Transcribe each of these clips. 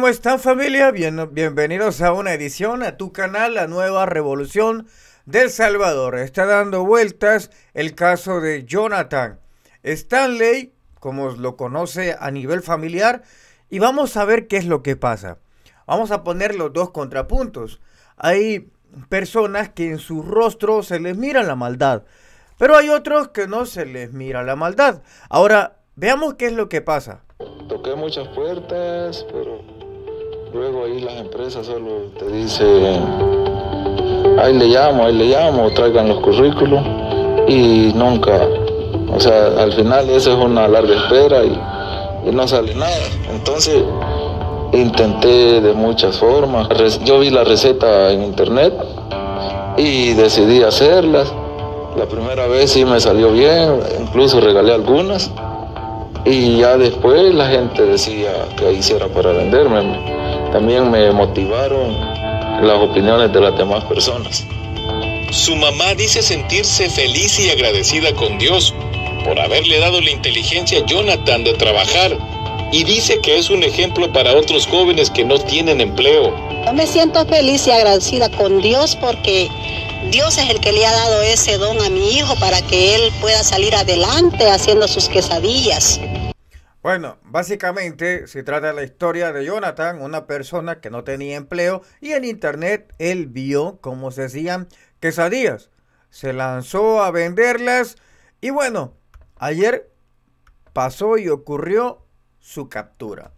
¿Cómo están familia? bienvenidos a una edición a tu canal, la nueva revolución del Salvador. Está dando vueltas el caso de Jonathan Stanley, como lo conoce a nivel familiar, y vamos a ver qué es lo que pasa. Vamos a poner los dos contrapuntos. Hay personas que en su rostro se les mira la maldad, pero hay otros que no se les mira la maldad. Ahora, veamos qué es lo que pasa. Toqué muchas puertas, pero Luego ahí las empresas solo te dicen, ahí le llamo, ahí le llamo, traigan los currículos y nunca, o sea, al final eso es una larga espera y, no sale nada. Entonces intenté de muchas formas. Yo vi la receta en internet y decidí hacerlas. La primera vez sí me salió bien, incluso regalé algunas. Y ya después la gente decía que hiciera para venderme. También me motivaron las opiniones de las demás personas. Su mamá dice sentirse feliz y agradecida con Dios por haberle dado la inteligencia a Jonathan de trabajar y dice que es un ejemplo para otros jóvenes que no tienen empleo. Yo me siento feliz y agradecida con Dios porque Dios es el que le ha dado ese don a mi hijo para que él pueda salir adelante haciendo sus quesadillas. Bueno, básicamente se trata de la historia de Jonathan, una persona que no tenía empleo y en internet él vio como se decían, quesadillas. Se lanzó a venderlas y bueno, ayer pasó y ocurrió su captura.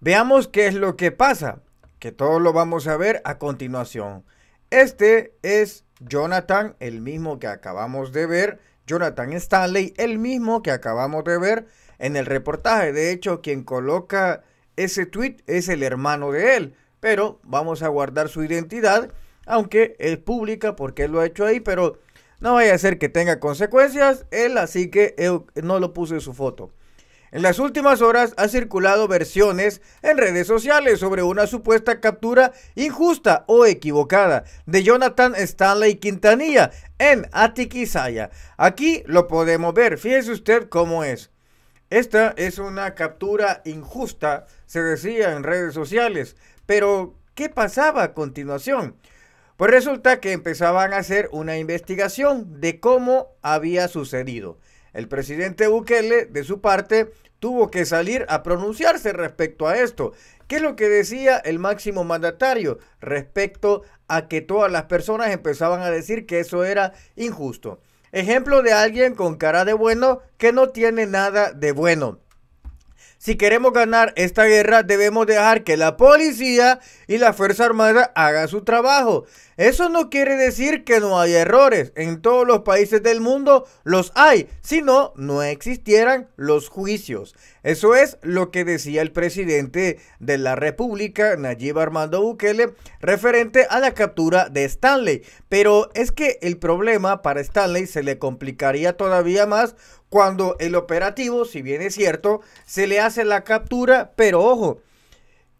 Veamos qué es lo que pasa, que todo lo vamos a ver a continuación. Este es Jonathan, el mismo que acabamos de ver, Jonathan Stanley, el mismo que acabamos de ver en el reportaje. De hecho, quien coloca ese tweet es el hermano de él, pero vamos a guardar su identidad, aunque es pública porque él lo ha hecho ahí, pero no vaya a ser que tenga consecuencias él, así que no lo puse su foto. En las últimas horas ha circulado versiones en redes sociales sobre una supuesta captura injusta o equivocada de Jonathan Stanley Quintanilla en Atiquizaya. Aquí lo podemos ver, fíjese usted cómo es. Esta es una captura injusta, se decía en redes sociales, pero ¿qué pasaba a continuación? Pues resulta que empezaban a hacer una investigación de cómo había sucedido. El presidente Bukele, de su parte, tuvo que salir a pronunciarse respecto a esto. ¿Qué es lo que decía el máximo mandatario respecto a que todas las personas empezaban a decir que eso era injusto? Ejemplo de alguien con cara de bueno que no tiene nada de bueno. Si queremos ganar esta guerra, debemos dejar que la policía y la Fuerza Armada hagan su trabajo. Eso no quiere decir que no haya errores. En todos los países del mundo los hay. Si no, no existieran los juicios. Eso es lo que decía el presidente de la República, Nayib Armando Bukele, referente a la captura de Stanley. Pero es que el problema para Stanley se le complicaría todavía más cuando el operativo, si bien es cierto, se le hace la captura, pero ojo,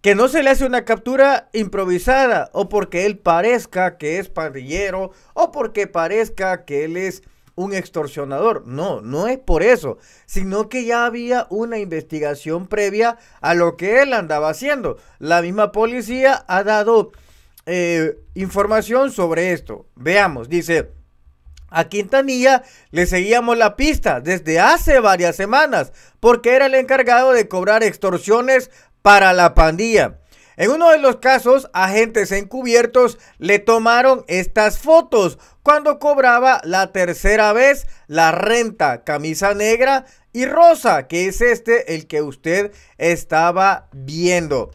que no se le hace una captura improvisada o porque él parezca que es pandillero o porque parezca que él es un extorsionador. No, no es por eso, sino que ya había una investigación previa a lo que él andaba haciendo. La misma policía ha dado eh, información sobre esto. Veamos, dice... A Quintanilla le seguíamos la pista desde hace varias semanas porque era el encargado de cobrar extorsiones para la pandilla. En uno de los casos, agentes encubiertos le tomaron estas fotos cuando cobraba la tercera vez la renta, camisa negra y rosa, que es este el que usted estaba viendo.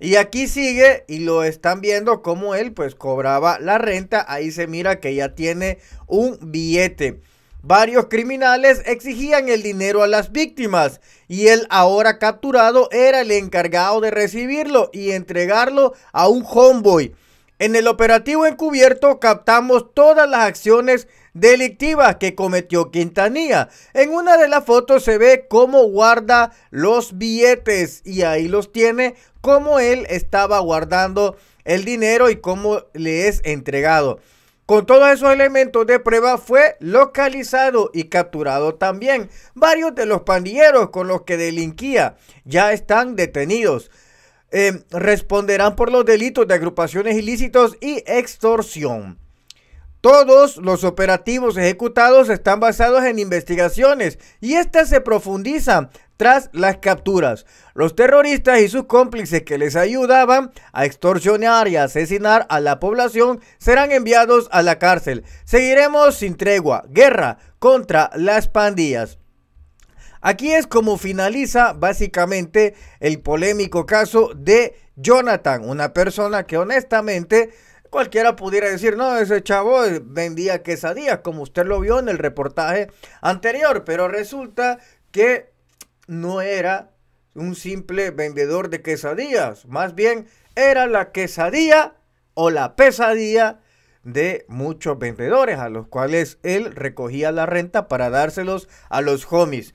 Y aquí sigue y lo están viendo como él pues cobraba la renta. Ahí se mira que ya tiene un billete. Varios criminales exigían el dinero a las víctimas y él ahora capturado era el encargado de recibirlo y entregarlo a un homeboy. En el operativo encubierto captamos todas las acciones delictivas que cometió Quintanilla. En una de las fotos se ve cómo guarda los billetes y ahí los tiene, cómo él estaba guardando el dinero y cómo le es entregado. Con todos esos elementos de prueba fue localizado y capturado también. Varios de los pandilleros con los que delinquía ya están detenidos. Em, responderán por los delitos de agrupaciones ilícitos y extorsión. Todos los operativos ejecutados están basados en investigaciones y estas se profundizan tras las capturas. Los terroristas y sus cómplices que les ayudaban a extorsionar y asesinar a la población serán enviados a la cárcel. Seguiremos sin tregua, guerra contra las pandillas. Aquí es como finaliza básicamente el polémico caso de Jonathan, una persona que honestamente Cualquiera pudiera decir, no, ese chavo eh, vendía quesadillas, como usted lo vio en el reportaje anterior, pero resulta que no era un simple vendedor de quesadillas, más bien era la quesadilla o la pesadilla de muchos vendedores a los cuales él recogía la renta para dárselos a los homies.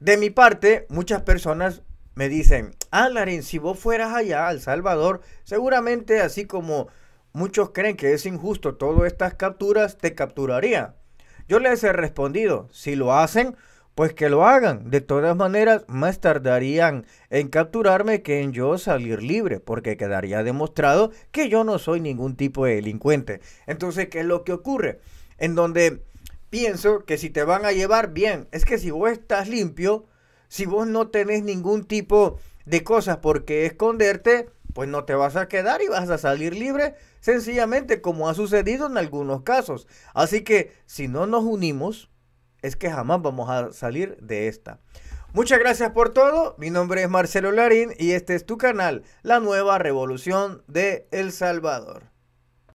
De mi parte, muchas personas me dicen, Alarin, si vos fueras allá El Salvador, seguramente así como Muchos creen que es injusto todas estas capturas, te capturaría. Yo les he respondido, si lo hacen, pues que lo hagan. De todas maneras, más tardarían en capturarme que en yo salir libre, porque quedaría demostrado que yo no soy ningún tipo de delincuente. Entonces, ¿qué es lo que ocurre? En donde pienso que si te van a llevar bien, es que si vos estás limpio, si vos no tenés ningún tipo de cosas por qué esconderte, pues no te vas a quedar y vas a salir libre, sencillamente como ha sucedido en algunos casos. Así que si no nos unimos, es que jamás vamos a salir de esta. Muchas gracias por todo. Mi nombre es Marcelo Larín y este es tu canal, La Nueva Revolución de El Salvador.